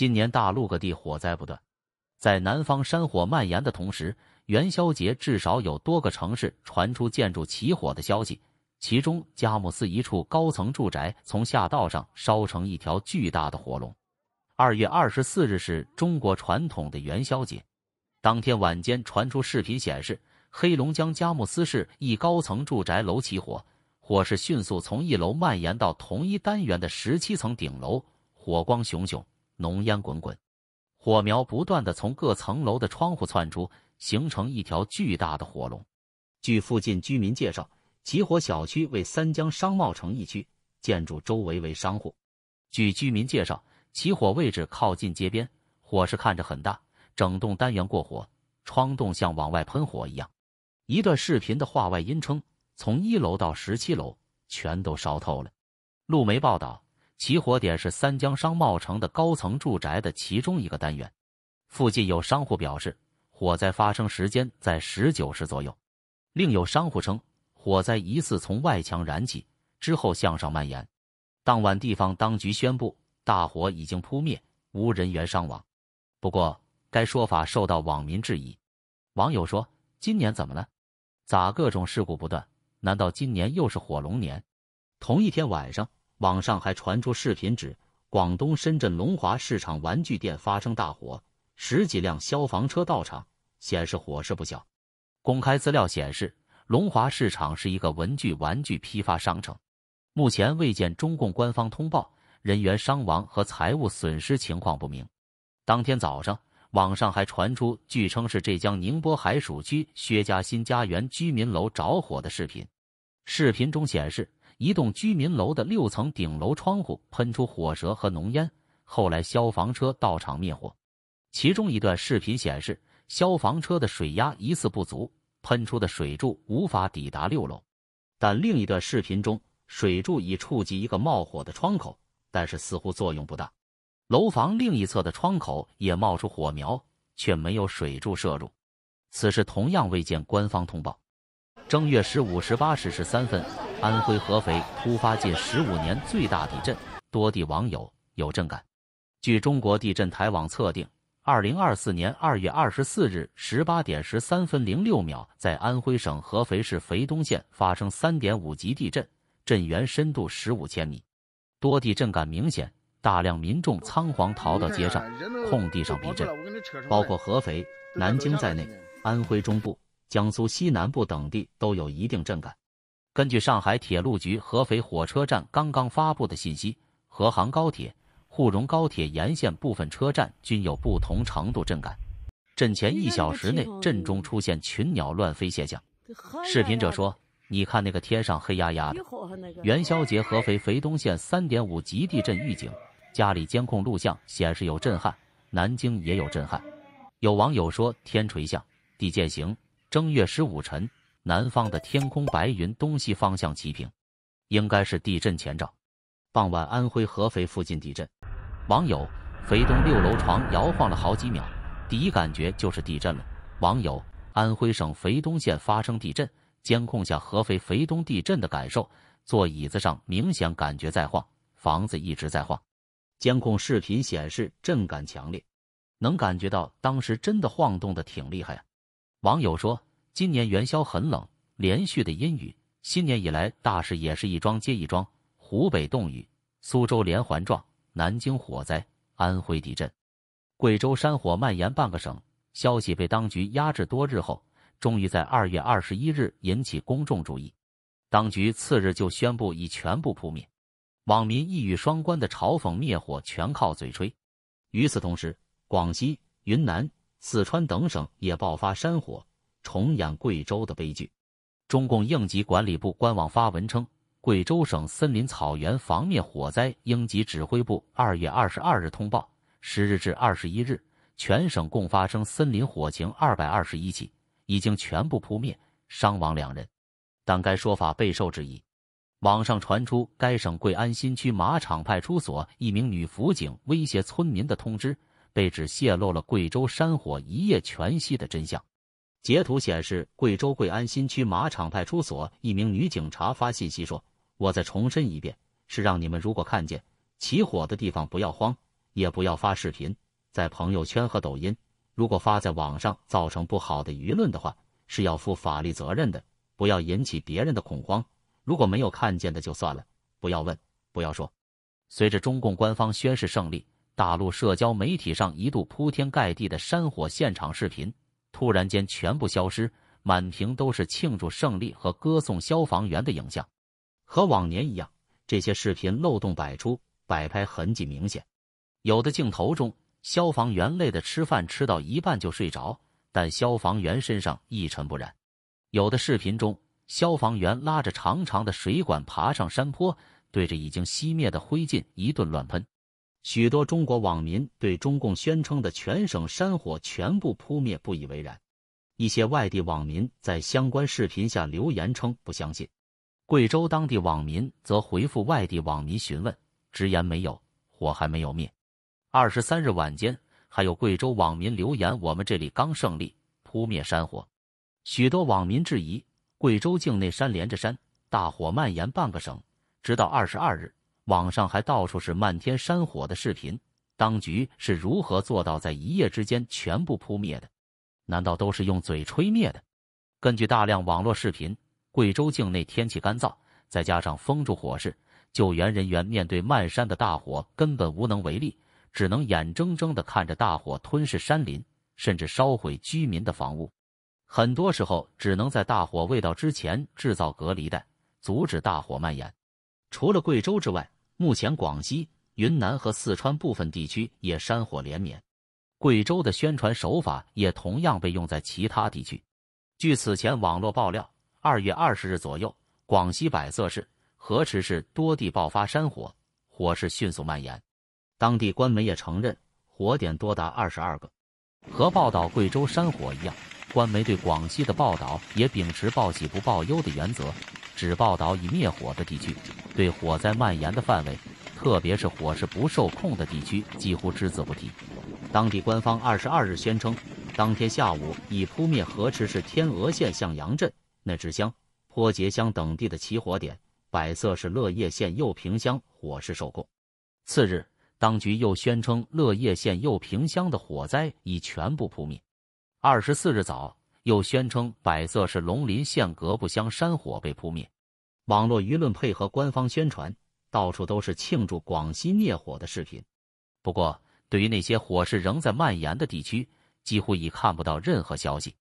今年大陆各地火灾不断，在南方山火蔓延的同时，元宵节至少有多个城市传出建筑起火的消息。其中，佳木斯一处高层住宅从下道上烧成一条巨大的火龙。二月二十四日是中国传统的元宵节，当天晚间传出视频显示，黑龙江佳木斯市一高层住宅楼起火，火势迅速从一楼蔓延到同一单元的十七层顶楼，火光熊熊。浓烟滚滚，火苗不断的从各层楼的窗户窜出，形成一条巨大的火龙。据附近居民介绍，起火小区为三江商贸城一区，建筑周围为商户。据居民介绍，起火位置靠近街边，火势看着很大，整栋单元过火，窗洞像往外喷火一样。一段视频的画外音称：“从一楼到十七楼，全都烧透了。”路媒报道。起火点是三江商贸城的高层住宅的其中一个单元，附近有商户表示，火灾发生时间在十九时左右。另有商户称，火灾疑似从外墙燃起，之后向上蔓延。当晚，地方当局宣布大火已经扑灭，无人员伤亡。不过，该说法受到网民质疑。网友说：“今年怎么了？咋各种事故不断？难道今年又是火龙年？”同一天晚上。网上还传出视频，指广东深圳龙华市场玩具店发生大火，十几辆消防车到场，显示火势不小。公开资料显示，龙华市场是一个文具玩具批发商城。目前未见中共官方通报人员伤亡和财物损失情况不明。当天早上，网上还传出据称是浙江宁波海曙区薛家新家园居民楼着火的视频。视频中显示。一栋居民楼的六层顶楼窗户喷出火舌和浓烟，后来消防车到场灭火。其中一段视频显示，消防车的水压疑似不足，喷出的水柱无法抵达六楼；但另一段视频中，水柱已触及一个冒火的窗口，但是似乎作用不大。楼房另一侧的窗口也冒出火苗，却没有水柱射入。此事同样未见官方通报。正月十五十八时十三分。安徽合肥突发近十五年最大地震，多地网友有震感。据中国地震台网测定，二零二四年二月二十四日十八点十三分零六秒，在安徽省合肥市肥东县发生三点五级地震，震源深度十五千米，多地震感明显，大量民众仓皇逃到街上、空地上避震。包括合肥、南京在内，安徽中部、江苏西南部等地都有一定震感。根据上海铁路局合肥火车站刚刚发布的信息，合杭高铁、沪蓉高铁沿线部分车站均有不同程度震感。震前一小时内，震中出现群鸟乱飞现象。视频者说：“你看那个天上黑压压的。”元宵节合肥肥东县3.5级地震预警，家里监控录像显示有震撼，南京也有震撼。有网友说：“天垂象，地践行，正月十五晨。”南方的天空，白云东西方向齐平，应该是地震前兆。傍晚，安徽合肥附近地震。网友：肥东六楼床摇晃了好几秒，第一感觉就是地震了。网友：安徽省肥东县发生地震，监控下合肥肥东地震的感受，坐椅子上明显感觉在晃，房子一直在晃。监控视频显示震感强烈，能感觉到当时真的晃动的挺厉害啊。网友说。今年元宵很冷，连续的阴雨。新年以来大事也是一桩接一桩：湖北冻雨，苏州连环撞，南京火灾，安徽地震，贵州山火蔓延半个省。消息被当局压制多日后，终于在二月二十一日引起公众注意。当局次日就宣布已全部扑灭。网民一语双关的嘲讽：灭火全靠嘴吹。与此同时，广西、云南、四川等省也爆发山火。重演贵州的悲剧。中共应急管理部官网发文称，贵州省森林草原防灭火灾应急指挥部二月二十二日通报，十日至二十一日，全省共发生森林火情二百二十一起，已经全部扑灭，伤亡两人。但该说法备受质疑。网上传出该省贵安新区马场派出所一名女辅警威胁村民的通知，被指泄露了贵州山火一夜全息的真相。截图显示，贵州贵安新区马场派出所一名女警察发信息说：“我再重申一遍，是让你们如果看见起火的地方不要慌，也不要发视频在朋友圈和抖音。如果发在网上造成不好的舆论的话，是要负法律责任的。不要引起别人的恐慌。如果没有看见的就算了，不要问，不要说。”随着中共官方宣誓胜利，大陆社交媒体上一度铺天盖地的山火现场视频。突然间，全部消失，满屏都是庆祝胜利和歌颂消防员的影像。和往年一样，这些视频漏洞百出，摆拍痕迹明显。有的镜头中，消防员累得吃饭吃到一半就睡着，但消防员身上一尘不染；有的视频中，消防员拉着长长的水管爬上山坡，对着已经熄灭的灰烬一顿乱喷。许多中国网民对中共宣称的全省山火全部扑灭不以为然，一些外地网民在相关视频下留言称不相信。贵州当地网民则回复外地网民询问，直言没有火还没有灭。二十三日晚间，还有贵州网民留言：“我们这里刚胜利扑灭山火。”许多网民质疑，贵州境内山连着山，大火蔓延半个省，直到二十二日。网上还到处是漫天山火的视频，当局是如何做到在一夜之间全部扑灭的？难道都是用嘴吹灭的？根据大量网络视频，贵州境内天气干燥，再加上风住火势，救援人员面对漫山的大火根本无能为力，只能眼睁睁的看着大火吞噬山林，甚至烧毁居民的房屋。很多时候只能在大火未到之前制造隔离带，阻止大火蔓延。除了贵州之外，目前，广西、云南和四川部分地区也山火连绵，贵州的宣传手法也同样被用在其他地区。据此前网络爆料，二月二十日左右，广西百色市、河池市多地爆发山火，火势迅速蔓延，当地官媒也承认火点多达二十二个。和报道贵州山火一样，官媒对广西的报道也秉持“报喜不报忧”的原则。只报道已灭火的地区，对火灾蔓延的范围，特别是火势不受控的地区几乎只字不提。当地官方二十二日宣称，当天下午已扑灭河池市天峨县向阳镇那支乡、坡节乡等地的起火点，百色市乐业县右平乡火势受控。次日，当局又宣称乐业县右平乡的火灾已全部扑灭。二十四日早。又宣称百色是龙林县各布乡山火被扑灭，网络舆论配合官方宣传，到处都是庆祝广西灭火的视频。不过，对于那些火势仍在蔓延的地区，几乎已看不到任何消息。